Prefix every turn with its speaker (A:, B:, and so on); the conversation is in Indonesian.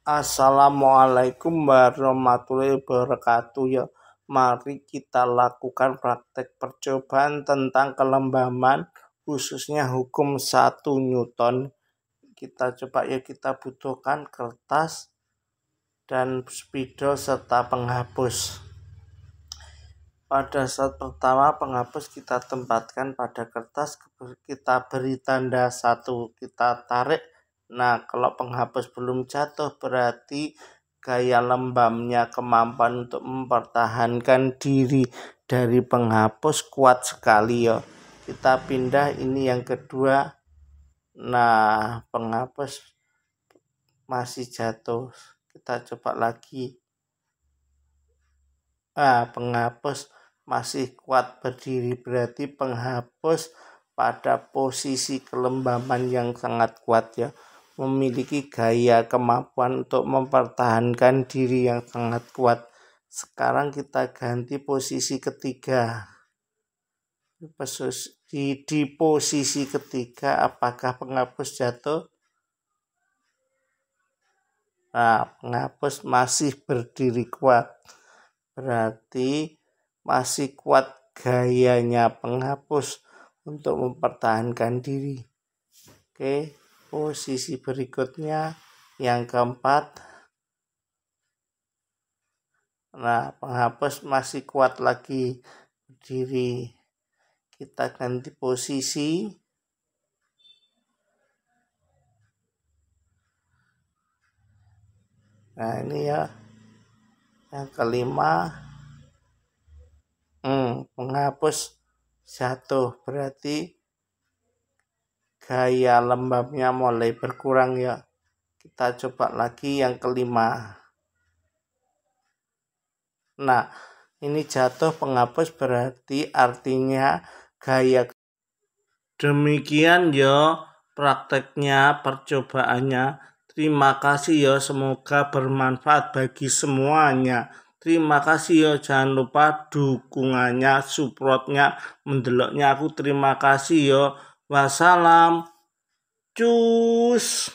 A: Assalamualaikum warahmatullahi wabarakatuh ya. Mari kita lakukan praktek percobaan tentang kelembaman khususnya hukum 1 Newton. Kita coba ya kita butuhkan kertas dan spidol serta penghapus. Pada saat pertama penghapus kita tempatkan pada kertas kita beri tanda satu kita tarik Nah, kalau penghapus belum jatuh berarti gaya lembamnya kemampuan untuk mempertahankan diri dari penghapus kuat sekali ya. Kita pindah ini yang kedua. Nah, penghapus masih jatuh. Kita coba lagi. Ah, penghapus masih kuat berdiri berarti penghapus pada posisi kelembaman yang sangat kuat ya memiliki gaya kemampuan untuk mempertahankan diri yang sangat kuat. Sekarang kita ganti posisi ketiga. Di, di posisi ketiga apakah penghapus jatuh? Nah, penghapus masih berdiri kuat. Berarti masih kuat gayanya penghapus untuk mempertahankan diri. Oke. Okay posisi berikutnya yang keempat nah penghapus masih kuat lagi berdiri kita ganti posisi nah ini ya yang kelima hmm, penghapus jatuh berarti gaya lembabnya mulai berkurang ya. Kita coba lagi yang kelima. Nah, ini jatuh penghapus berarti artinya gaya. Demikian ya prakteknya, percobaannya. Terima kasih ya, semoga bermanfaat bagi semuanya. Terima kasih ya, jangan lupa dukungannya, supportnya, mendeloknya aku. Terima kasih ya, Wassalam. 就是。